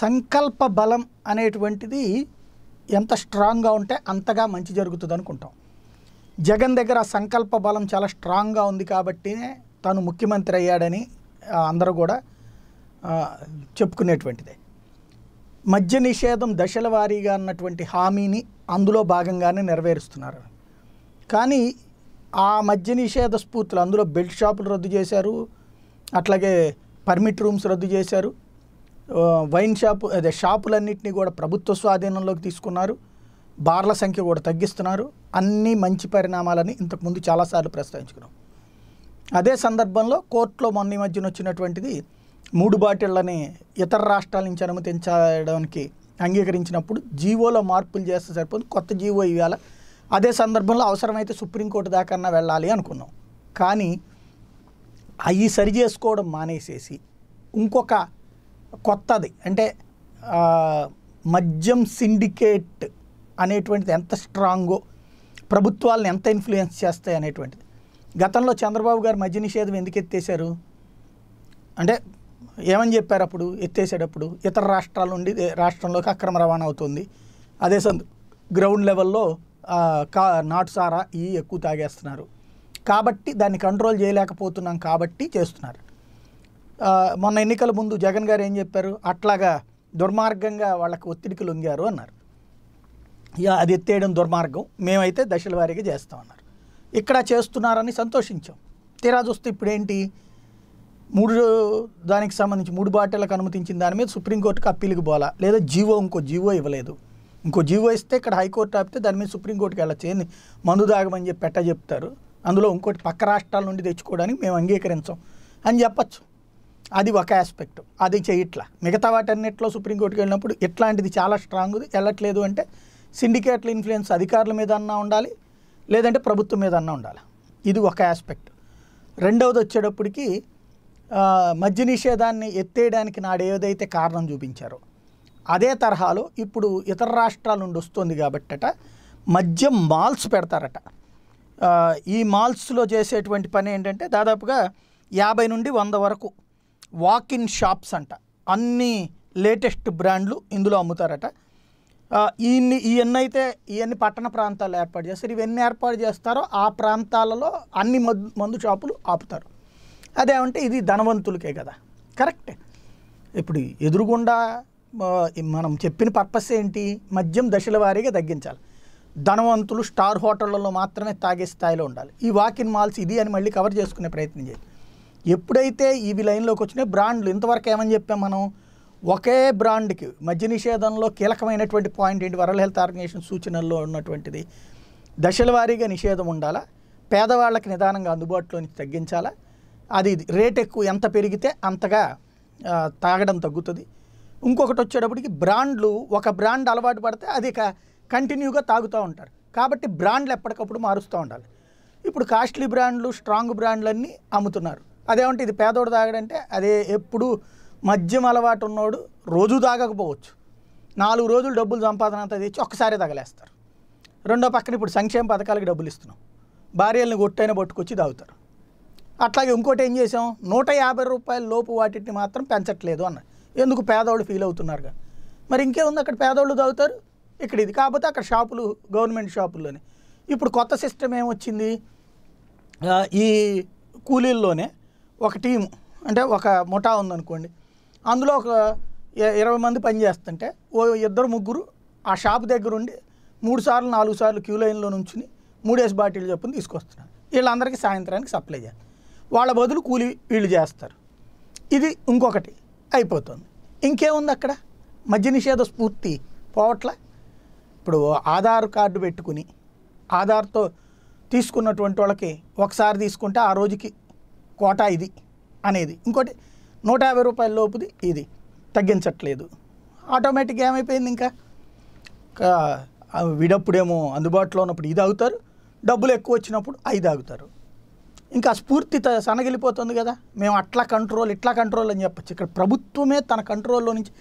సంకల్ప బలం అనేటువంటిది ఎంత స్ట్రాంగ్గా ఉంటే అంతగా మంచి జరుగుతుంది అనుకుంటాం జగన్ దగ్గర సంకల్ప బలం చాలా స్ట్రాంగ్గా ఉంది కాబట్టినే తను ముఖ్యమంత్రి అయ్యాడని అందరూ కూడా చెప్పుకునేటువంటిదే మద్య నిషేధం దశల వారీగా అన్నటువంటి హామీని అందులో భాగంగానే నెరవేరుస్తున్నారు కానీ ఆ మద్య నిషేధ స్ఫూర్తులు అందులో బెల్ట్ షాపులు రద్దు చేశారు అట్లాగే పర్మిట్ రూమ్స్ రద్దు చేశారు వైన్ షాపు అదే షాపులన్నింటినీ కూడా ప్రభుత్వ స్వాధీనంలోకి తీసుకున్నారు బార్ల సంఖ్య కూడా తగ్గిస్తున్నారు అన్ని మంచి పరిణామాలని ఇంతకుముందు చాలాసార్లు ప్రస్తావించుకున్నాం అదే సందర్భంలో కోర్టులో మొన్న మధ్యన వచ్చినటువంటిది మూడు బాటిళ్ళని ఇతర రాష్ట్రాల నుంచి అనుమతించడానికి అంగీకరించినప్పుడు జీవోలో మార్పులు చేస్తే సరిపోతుంది కొత్త జీవో ఇవ్వాల అదే సందర్భంలో అవసరమైతే సుప్రీంకోర్టు దాకన్నా వెళ్ళాలి అనుకున్నాం కానీ అవి సరి చేసుకోవడం మానేసేసి ఇంకొక కొత్తది అంటే మద్యం సిండికేట్ అనేటువంటిది ఎంత స్ట్రాంగో ప్రభుత్వాలను ఎంత ఇన్ఫ్లుయెన్స్ చేస్తాయి అనేటువంటిది గతంలో చంద్రబాబు గారు మద్య నిషేధం ఎందుకు ఎత్తేసారు అంటే ఏమని చెప్పారు అప్పుడు ఎత్తేసేటప్పుడు ఇతర రాష్ట్రాల నుండి రాష్ట్రంలోకి అక్రమ రవాణా అవుతుంది అదే సందు గ్రౌండ్ లెవెల్లో కా నాటు సారా ఇవి ఎక్కువ తాగేస్తున్నారు కాబట్టి దాన్ని కంట్రోల్ చేయలేకపోతున్నాం కాబట్టి చేస్తున్నారు మొన్న ఎన్నికల ముందు జగన్ గారు ఏం చెప్పారు అట్లాగా దుర్మార్గంగా వాళ్ళకు ఒత్తిడికి లొంగారు అన్నారు ఇక అది ఎత్తేయడం దుర్మార్గం మేమైతే దశల వారీగా అన్నారు ఇక్కడ చేస్తున్నారని సంతోషించాం తీరా చూస్తే ఇప్పుడేంటి మూడు దానికి సంబంధించి మూడు బాటలకు అనుమతించిన దాని మీద సుప్రీంకోర్టుకు అప్పీలుకి పోలా లేదా జీవో ఇంకో జీవో ఇవ్వలేదు ఇంకో జీవో ఇస్తే ఇక్కడ హైకోర్టు ఆపితే దాని మీద సుప్రీంకోర్టుకి వెళ్ళ చేయండి మందు తాగమని చెప్పి పెట్ట చెప్తారు అందులో ఇంకోటి పక్క రాష్ట్రాల నుండి తెచ్చుకోవడానికి మేము అంగీకరించాం అని చెప్పచ్చు అది ఒక ఆస్పెక్ట్ అది చేయట్లా మిగతా వాటన్నిటిలో సుప్రీంకోర్టుకి వెళ్ళినప్పుడు ఇట్లాంటిది చాలా స్ట్రాంగ్ది వెళ్ళట్లేదు అంటే సిండికేట్ల ఇన్ఫ్లుయెన్స్ అధికారుల మీద అన్నా ఉండాలి లేదంటే ప్రభుత్వం మీద అన్నా ఉండాలి ఇది ఒక ఆస్పెక్ట్ రెండవది వచ్చేటప్పటికి మద్య నిషేధాన్ని ఎత్తేయడానికి నాడేదైతే కారణం చూపించారో అదే తరహాలో ఇప్పుడు ఇతర రాష్ట్రాల నుండి వస్తుంది కాబట్టట మద్యం మాల్స్ పెడతారట ఈ మాల్స్లో చేసేటువంటి పని ఏంటంటే దాదాపుగా యాభై నుండి వంద వరకు వాక్ ఇన్ షాప్స్ అంట అన్ని లేటెస్ట్ బ్రాండ్లు ఇందులో అమ్ముతారట ఈయన్ని ఇవన్నైతే ఇవన్నీ పట్టణ ప్రాంతాలు ఏర్పాటు చేస్తారు ఇవన్నీ ఏర్పాటు చేస్తారో ఆ ప్రాంతాలలో అన్ని మందు మందు షాపులు ఆపుతారు అదేమంటే ఇది ధనవంతులకే కదా కరెక్ట్ ఇప్పుడు ఎదురుగుండా మనం చెప్పిన పర్పస్ ఏంటి మద్యం దశల వారీగా తగ్గించాలి ధనవంతులు స్టార్ హోటళ్లలో మాత్రమే తాగే స్థాయిలో ఉండాలి ఈ వాకిన్ మాల్స్ ఇది అని మళ్ళీ కవర్ చేసుకునే ప్రయత్నం చేయాలి ఎప్పుడైతే ఇవి లైన్లోకి వచ్చినాయి బ్రాండ్లు ఇంతవరకు ఏమని చెప్పాం మనం ఒకే బ్రాండ్కి మద్య నిషేధంలో కీలకమైనటువంటి పాయింట్ ఏంటి వరల్డ్ హెల్త్ ఆర్గనైజేషన్ సూచనల్లో ఉన్నటువంటిది దశల వారీగా నిషేధం ఉండాలా పేదవాళ్ళకి నిదానంగా అందుబాటులో నుంచి తగ్గించాలా అది రేట్ ఎక్కువ ఎంత పెరిగితే అంతగా తాగడం తగ్గుతుంది ఇంకొకటి వచ్చేటప్పటికి బ్రాండ్లు ఒక బ్రాండ్ అలవాటు పడితే అది కంటిన్యూగా తాగుతూ ఉంటారు కాబట్టి బ్రాండ్లు ఎప్పటికప్పుడు మారుస్తూ ఉండాలి ఇప్పుడు కాస్ట్లీ బ్రాండ్లు స్ట్రాంగ్ బ్రాండ్లన్నీ అమ్ముతున్నారు అదేమంటే ఇది పేదోడు తాగడంటే అదే ఎప్పుడు మద్యం అలవాటు ఉన్నోడు రోజు తాగకపోవచ్చు నాలుగు రోజులు డబ్బులు సంపాదన అంతా తెచ్చి ఒక్కసారి తగలేస్తారు రెండో పక్కన ఇప్పుడు సంక్షేమ పథకాలకు డబ్బులు ఇస్తున్నాం భార్యలను గొట్టైన పట్టుకొచ్చి తాగుతారు అట్లాగే ఇంకోటి ఏం చేసాం నూట యాభై రూపాయల లోపు వాటిని మాత్రం పెంచట్లేదు అన్నారు ఎందుకు పేదవాళ్ళు ఫీల్ అవుతున్నారుగా మరి ఇంకేముంది అక్కడ పేదవాళ్ళు తాగుతారు ఇక్కడ ఇది కాకపోతే అక్కడ షాపులు గవర్నమెంట్ షాపుల్లోనే ఇప్పుడు కొత్త సిస్టమ్ ఏమొచ్చింది ఈ కూలీల్లోనే ఒక టీం అంటే ఒక ముఠా ఉందనుకోండి అందులో ఒక ఇరవై మంది పనిచేస్తుంటే ఓ ఇద్దరు ముగ్గురు ఆ షాప్ దగ్గర ఉండి మూడు సార్లు నాలుగు సార్లు క్యూ లైన్లో నుంచుని మూడేసి బాటిల్ చొప్పున తీసుకొస్తున్నారు వీళ్ళందరికీ సాయంత్రానికి సప్లై చేయాలి వాళ్ళ బదులు కూలి వీళ్ళు చేస్తారు ఇది ఇంకొకటి అయిపోతుంది ఇంకేముంది అక్కడ మద్య నిషేధ స్ఫూర్తి పోవట్ల ఇప్పుడు ఆధార్ కార్డు పెట్టుకుని ఆధార్తో తీసుకున్నటువంటి వాళ్ళకి ఒకసారి తీసుకుంటే ఆ రోజుకి కోటా ఇది అనేది ఇంకోటి నూట యాభై రూపాయల లోపుది ఇది తగ్గించట్లేదు ఆటోమేటిక్గా ఏమైపోయింది ఇంకా విడప్పుడేమో అందుబాటులో ఉన్నప్పుడు ఇది ఆగుతారు డబ్బులు ఎక్కువ వచ్చినప్పుడు ఐదు తాగుతారు ఇంకా స్ఫూర్తి సనగిలిపోతుంది కదా మేము అట్లా కంట్రోల్ ఇట్లా కంట్రోల్ అని చెప్పచ్చు ఇక్కడ ప్రభుత్వమే తన కంట్రోల్లో నుంచి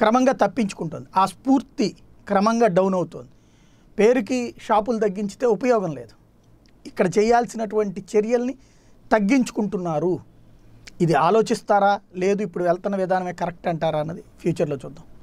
క్రమంగా తప్పించుకుంటుంది ఆ స్ఫూర్తి క్రమంగా డౌన్ అవుతుంది పేరుకి షాపులు తగ్గించితే ఉపయోగం లేదు ఇక్కడ చేయాల్సినటువంటి చర్యల్ని తగ్గించుకుంటున్నారు ఇది ఆలోచిస్తారా లేదు ఇప్పుడు వెళ్తున్న విధానమే కరెక్ట్ అంటారా అన్నది ఫ్యూచర్లో చూద్దాం